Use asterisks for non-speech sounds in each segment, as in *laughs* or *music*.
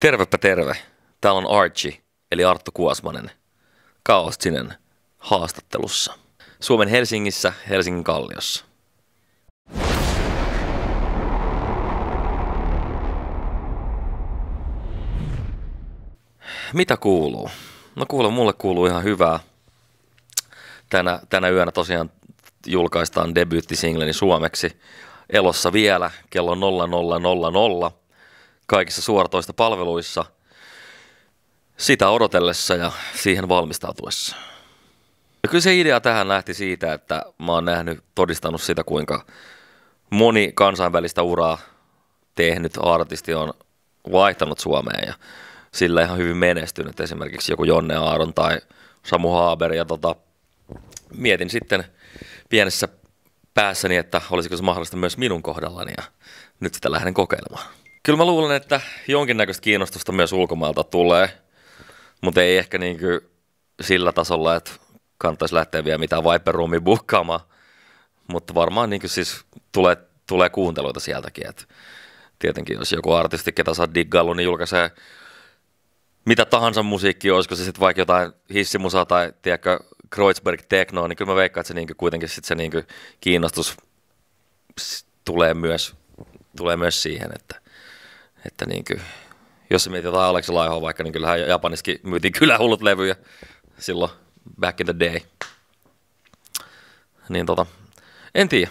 Tervepä terve. Täällä on Archie, eli Arttu Kuosmanen, kaostinen haastattelussa. Suomen Helsingissä, Helsingin Kalliossa. Mitä kuuluu? No kuule, mulle kuuluu ihan hyvää. Tänä, tänä yönä tosiaan julkaistaan debyyttisingleni niin suomeksi. Elossa vielä, kello 0000 kaikissa suoratoista palveluissa sitä odotellessa ja siihen valmistautuessa. Ja kyllä se idea tähän lähti siitä, että mä oon nähnyt, todistanut sitä, kuinka moni kansainvälistä uraa tehnyt artisti on vaihtanut Suomeen ja sillä ihan hyvin menestynyt. Esimerkiksi joku Jonne Aaron tai Samu Haaber ja tota, mietin sitten pienessä päässäni, että olisiko se mahdollista myös minun kohdallani ja nyt sitä lähden kokeilemaan. Kyllä mä luulen, että jonkinnäköistä kiinnostusta myös ulkomailta tulee, mutta ei ehkä niin kuin sillä tasolla, että kannattaisi lähteä vielä mitään viper roomia bukkaamaan, mutta varmaan niin kuin siis tulee, tulee kuunteluita sieltäkin. Et tietenkin jos joku artisti, ketä saa diggailu, niin julkaisee mitä tahansa musiikkia, olisiko se sitten vaikka jotain hissimusaa tai tiedätkö, Kreuzberg Techno, niin kyllä mä veikkaan, että se niinku kuitenkin sit se niinku kiinnostus tulee myös, tulee myös siihen, että että niin kuin, jos sä mietit jotain Aleksi Laihoa vaikka, niin kyllähän Japaniskin myytiin kyllä hullut levyjä silloin back in the day. Niin tota, en tiedä.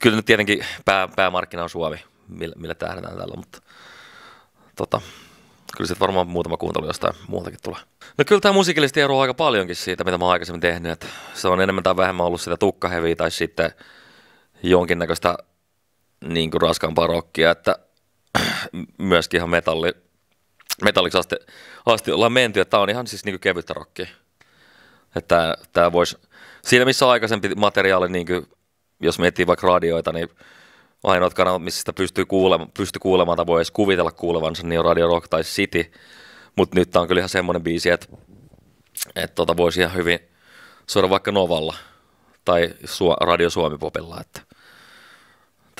kyllä nyt tietenkin pää, päämarkkina on Suomi, millä, millä tähdetään tällä, mutta tota, kyllä sitten varmaan muutama kuuntelu jostain muutakin tulee. No kyllä tämä musiikillisesti eroaa aika paljonkin siitä, mitä mä oon aikaisemmin tehnyt. Että se on enemmän tai vähemmän ollut sitä tukkaheviä tai sitten jonkinnäköistä niin kuin raskaampaa rockia. Että myöskin ihan metalli, metalliksi asti, asti ollaan menty. Tämä on ihan siis niin kevyttä rockia. Että tämä voisi, siinä missä aikaisempi materiaali, niin kuin, jos miettii vaikka radioita, niin ainoat kanavat, missä sitä pystyy kuulemaan, pystyy kuulemaan tai voi edes kuvitella kuulevansa, niin on Radio Rock tai City. Mutta nyt tämä on kyllä ihan semmoinen biisi, että et tota voisi ihan hyvin soida vaikka Novalla tai Radio Suomi Popilla. Että,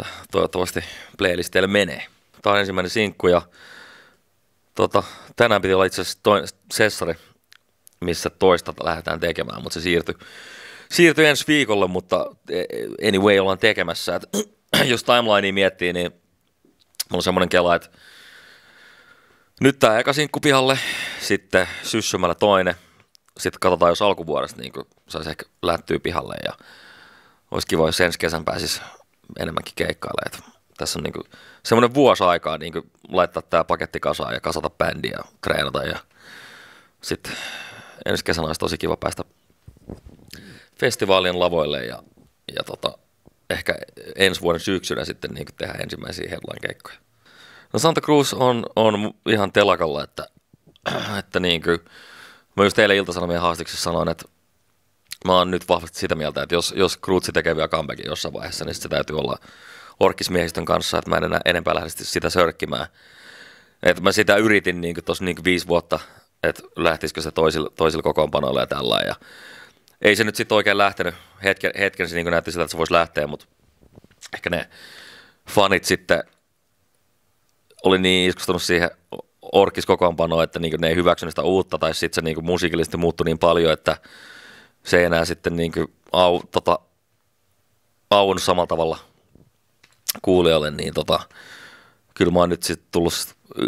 että toivottavasti playlisteille menee. Tämä on ensimmäinen sinkku ja tota, tänään piti olla itse asiassa toi, sessari, missä toista lähdetään tekemään, mutta se siirtyi, siirtyi ensi viikolle, mutta e, anyway ollaan tekemässä. Et, *clears throat* jos timelinea miettii, niin mulla on semmoinen kela, että nyt tämä eka sinkku pihalle, sitten syssymällä toinen, sitten katsotaan, jos alkuvuodesta niin saisi ehkä lähtyä pihalle ja olisi kiva, jos ensi kesän pääsisi enemmänkin keikkailemaan. Tässä on niin semmoinen vuosi aikaa niin laittaa tämä paketti kasaan ja kasata bändiä ja treenata. Ja sitten ensi kesänä olisi tosi kiva päästä festivaalien lavoille ja, ja tota, ehkä ensi vuoden syksynä sitten niin tehdä ensimmäisiä headline-keikkoja. No Santa Cruz on, on ihan telakalla, että, *clears throat* että niin kuin, mä just teille iltasanomien haastiksessa sanoin, että mä oon nyt vahvasti sitä mieltä, että jos, jos Cruz tekee vielä comebackin jossain vaiheessa, niin se täytyy olla – orkismiehistön kanssa, että mä en enää enempää lähde sitä sörkkimään. että mä sitä yritin niin tuossa niin viisi vuotta, että lähtisikö se toisilla, toisilla kokoonpanoilla ja tällä. Ja ei se nyt sitten oikein lähtenyt. Hetken, hetken se niin näytti siltä, että se voisi lähteä, mutta ehkä ne fanit sitten oli niin iskustunut siihen orkiskokoonpanoon, että niin ne ei hyväksynyt sitä uutta, tai sitten se niin musiikillisesti muuttui niin paljon, että se ei enää sitten niin au, tota, auun samalla tavalla kuulijoille, niin tota, kyllä mä oon nyt sitten tullut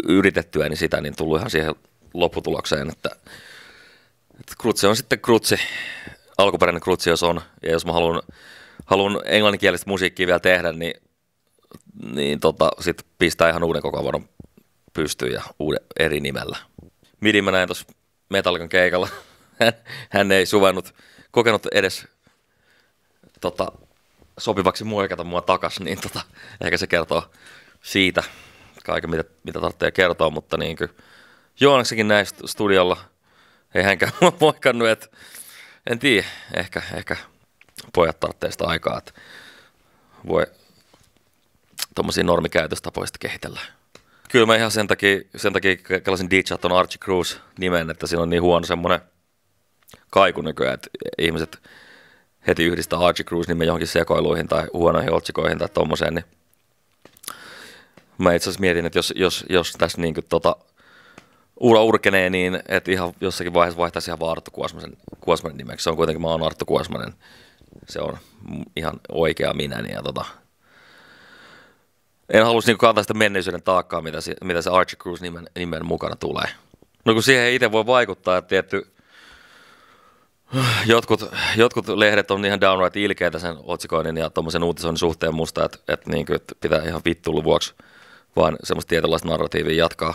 yritettyäni sitä, niin tullut ihan siihen lopputulokseen, että, että krutsi on sitten krutsi, alkuperäinen krutsi jos on, ja jos mä haluan, haluan englanninkielistä musiikkia vielä tehdä, niin, niin tota, sitten pistää ihan uuden kokoelman pystyyn ja uuden eri nimellä. Midi mä näin tuossa Metallikan keikalla. *laughs* Hän, hän ei suvannut, kokenut edes tota, sopivaksi muokata mua takas, niin tota, ehkä se kertoo siitä kaiken, mitä, mitä tarvitsee kertoa, mutta niin Joonaksikin näin studiolla ei hänkään *laughs* mua poikannut, että en tiedä, ehkä, ehkä pojat tarvitsee sitä aikaa, että voi tuommoisia normikäytöstapoista kehitellä. Kyllä mä ihan sen takia, sen takia kelasin DJ on Archie Cruz nimen, että siinä on niin huono semmoinen kaiku nykyään, että ihmiset heti yhdistää Archie Cruise-nimen johonkin sekoiluihin tai huonoihin otsikoihin tai tommoseen, niin mä itse asiassa mietin, että jos, jos, jos tässä niin kuin tota, ura urkenee, niin että ihan jossakin vaiheessa vaihtaisi ihan vaan Arttu Kuosmanen, Kuosmanen nimeksi. Se on kuitenkin, mä oon Arttu Kuosmanen. Se on ihan oikea minä. Niin ja tota, en halus niin kantaa sitä menneisyyden taakkaa, mitä se, mitä se Archie Cruise nimen, nimen mukana tulee. No kun siihen itse voi vaikuttaa, että tietty Jotkut, jotkut lehdet on ihan downright ilkeitä sen otsikoinnin ja tuommoisen uutisen suhteen musta, että, että, niin kuin, että pitää ihan vittuilun vuoksi vaan semmoista tietynlaista narratiivia jatkaa.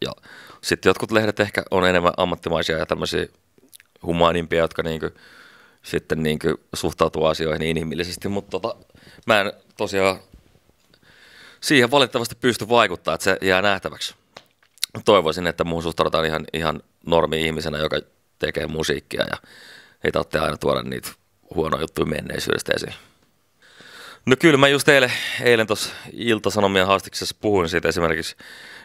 Ja sitten jotkut lehdet ehkä on enemmän ammattimaisia ja tämmöisiä humaanimpia, jotka niin kuin, sitten niin kuin, suhtautuu asioihin inhimillisesti, mutta tota, mä en tosiaan siihen valitettavasti pysty vaikuttaa, että se jää nähtäväksi. Toivoisin, että muun suhtaudutaan ihan, ihan normi-ihmisenä, joka tekee musiikkia ja ei tarvitse aina tuoda niitä huonoja juttuja menneisyydestä esiin. No kyllä mä just eilen, eilen tuossa Ilta-Sanomien haastiksessa puhuin siitä esimerkiksi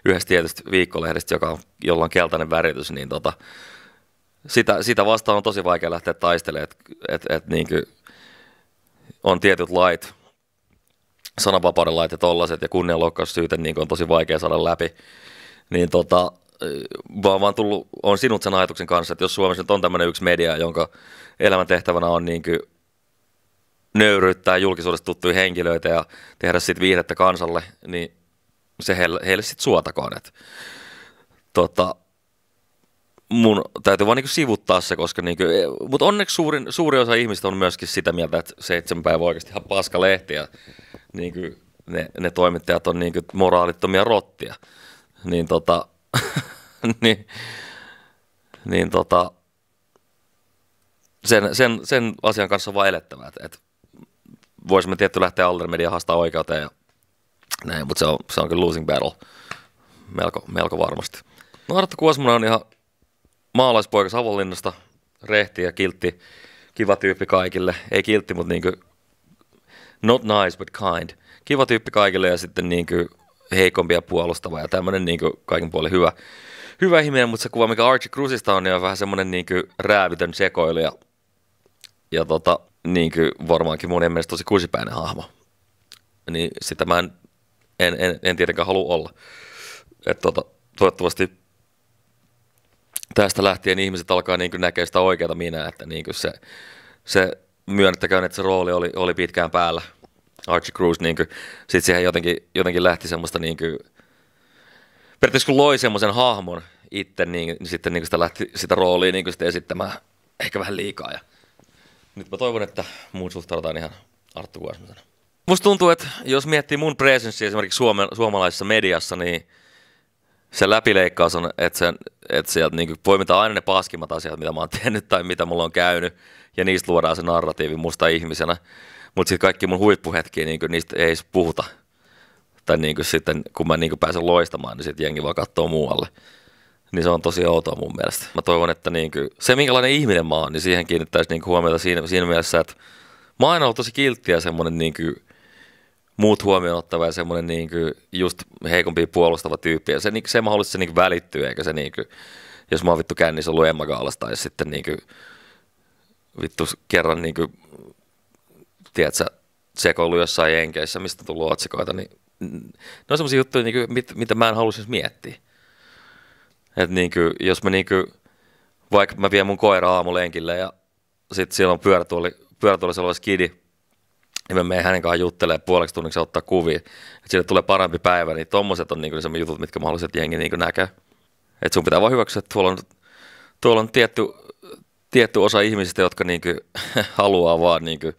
yhdestä tietystä viikkolehdestä, joka on, jolla on keltainen väritys, niin tota, sitä, sitä vastaan on tosi vaikea lähteä taistelemaan, että et, et, niin on tietyt lait, sananvapauden lait ja tollaiset, ja syytä niin on tosi vaikea saada läpi. Niin tota, vaan vaan tullut, on sinut sen ajatuksen kanssa, että jos Suomessa nyt on tämmöinen yksi media, jonka elämän tehtävänä on niin kuin nöyryyttää julkisuudesta tuttuja henkilöitä ja tehdä sitten viihdettä kansalle, niin se heille, heille sitten suotakoon. Et, tota, mun täytyy vaan niin sivuttaa se, koska niin kuin, e, mutta onneksi suurin, suuri osa ihmistä on myöskin sitä mieltä, että seitsemän päivää oikeasti ihan paska lehti ja niin kuin ne, ne toimittajat on niin kuin moraalittomia rottia. Niin tota, *laughs* niin, niin tota, sen, sen, sen asian kanssa on vaan elettävä, että, että voisimme tietty lähteä Aldermedia haastaa oikeuteen ja näin, mutta se on, se on kyllä losing battle melko, melko varmasti. No Arttu Kuosmonen on ihan maalaispoika Savonlinnasta, rehti ja kiltti, kiva tyyppi kaikille. Ei kiltti, mutta niin kuin, not nice but kind. Kiva tyyppi kaikille ja sitten niin kuin, heikompi ja puolustava ja tämmöinen niin kaiken puolen hyvä, hyvä ihminen, mutta se kuva, mikä Archie Cruzista on, niin on vähän semmoinen niin räävitön sekoilija ja tota, niin varmaankin monien mielestä tosi kusipäinen hahmo. Niin sitä mä en, en, en, en tietenkään halua olla. Et tota, toivottavasti tästä lähtien ihmiset alkaa niin näkee sitä oikeata minä, että niin se, se myönnettäköön, että se rooli oli, oli pitkään päällä – Archie Cruz, niin kuin, sit siihen jotenkin, jotenkin lähti semmoista niin kuin, periaatteessa kun loi semmoisen hahmon itse, niin, niin sitten niin sitä lähti sitä roolia niin sitten esittämään ehkä vähän liikaa. Ja nyt mä toivon, että muun suhtaudutaan ihan Arttu Kuosmisena. Musta tuntuu, että jos miettii mun presenssiä esimerkiksi suomen, suomalaisessa mediassa, niin se läpileikkaus on, että, sen, että sieltä niin poimitaan aina ne paskimmat asiat, mitä mä oon tehnyt tai mitä mulla on käynyt – ja niistä luodaan se narratiivi musta ihmisenä. Mutta sitten kaikki mun huippuhetkiä, niin niistä ei edes puhuta. Tai niin sitten, kun mä niin pääsen loistamaan, niin sitten jengi vaan katsoo muualle. Niin se on tosi outoa mun mielestä. Mä toivon, että niin kuin, se minkälainen ihminen mä oon, niin siihen kiinnittäisi niin huomiota siinä, siinä mielessä, että mä oon aina ollut tosi kiltti ja semmoinen niin kuin, muut huomioon ottava ja semmoinen niin kuin, just heikompi puolustava tyyppi. Ja se, niin, se mahdollisesti se niin kuin, välittyy, eikä se niin kuin, jos mä oon vittu kännissä ollut Emma Kaalasta, ja sitten niin kuin, vittu kerran niin kuin, tiedätkö, sekoilu jossain jenkeissä, mistä on tullut otsikoita, niin ne on semmoisia juttuja, niin kuin, mit, mitä mä en halusin edes miettiä. Et niin kuin, jos mä niin kuin, vaikka mä vien mun koira aamulenkille ja sitten siellä on pyörätuoli, pyörätuolissa oleva skidi, niin mä menen hänen kanssaan juttelemaan puoleksi tunniksi ottaa kuvia. että sille tulee parempi päivä, niin tommoset on niinku semmoiset jutut, mitkä mä haluaisin, että jengi niinku näkee. että sun pitää vaan hyväksyä, että tuolla on, tuolla on tietty tietty osa ihmisistä, jotka niinku *laughs* haluaa vaan niinku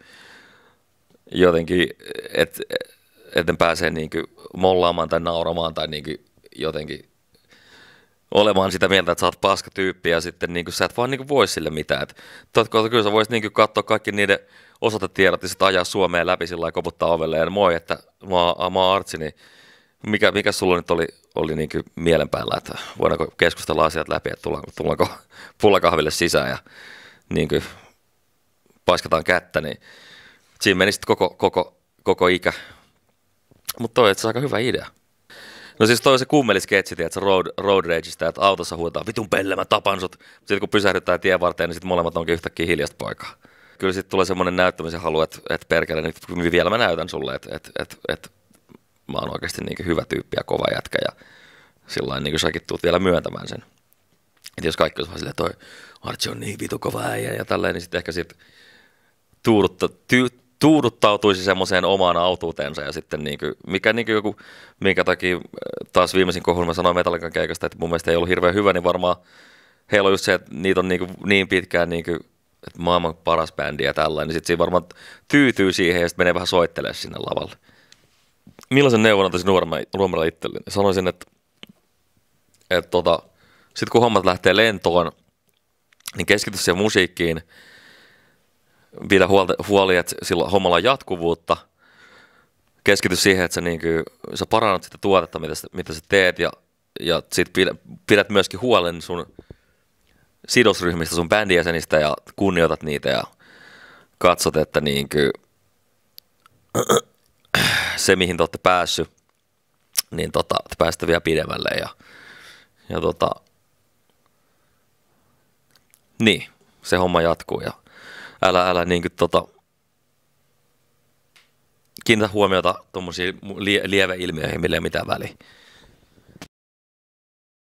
jotenkin, että et ne pääsee niinku mollaamaan tai nauramaan tai niinku jotenkin olemaan sitä mieltä, että sä oot paska tyyppi ja sitten niin kuin, sä et vaan niin kuin, voi sille mitään. Et, totta, kyllä sä voisit niin kuin, katsoa kaikki niiden osoitetiedot ja sitten ajaa Suomeen läpi sillä lailla, koputtaa ovelle ja moi, että mä, mä oon Artsi, niin mikä, mikä sulla nyt oli oli niin kuin mielen päällä, että voidaanko keskustella asiat läpi, että tullaanko, tullaanko pullakahville sisään ja niin kuin paiskataan kättä, niin siinä meni sitten koko, koko, koko ikä. Mutta toi on aika hyvä idea. No siis toi on se kummelisketsi, tiedätkö, road, road rageista, että autossa huutaa, vitun pelle, mä tapan sut. Sitten kun pysähdytään tien varteen, niin sitten molemmat onkin yhtäkkiä hiljasta poikaa. Kyllä sitten tulee semmoinen näyttämisen halu, että, että perkele, nyt niin vielä mä näytän sulle, että, että, että, että mä oon oikeasti niin hyvä tyyppi ja kova jätkä ja sillä niin säkin tuut vielä myöntämään sen. Et jos kaikki olisi vaan silleen, toi Archie on niin vitu kova äijä ja tälleen, niin sitten ehkä sit tuudutta, ty, tuuduttautuisi semmoiseen omaan autuuteensa ja sitten niin kuin, mikä niin kuin joku, minkä takia äh, taas viimeisin kohun mä sanoin Metallikan keikasta, että mun mielestä ei ollut hirveän hyvä, niin varmaan heillä on just se, että niitä on niin, kuin, niin pitkään niin kuin, että maailman paras bändi ja tällainen, niin sitten siinä varmaan tyytyy siihen ja sitten menee vähän soittelemaan sinne lavalle millaisen neuvon antaisin nuoremmalle itselleni? Sanoisin, että, että tota, sitten kun hommat lähtee lentoon, niin keskity siihen musiikkiin, pidä huoli, huoli, että sillä hommalla on jatkuvuutta, keskity siihen, että sä, niin kuin, sä parannat sitä tuotetta, mitä mitä sä teet, ja, ja sit pidät, pidät myöskin huolen sun sidosryhmistä, sun bändijäsenistä, ja kunnioitat niitä, ja katsot, että niin kuin, se, mihin te olette päässyt, niin tota, te pääsette vielä pidemmälle. Ja, ja tota, niin, se homma jatkuu ja älä, älä niin kuin tota, kiinnitä huomiota tuommoisiin lieveilmiöihin, millä ei mitään väliä.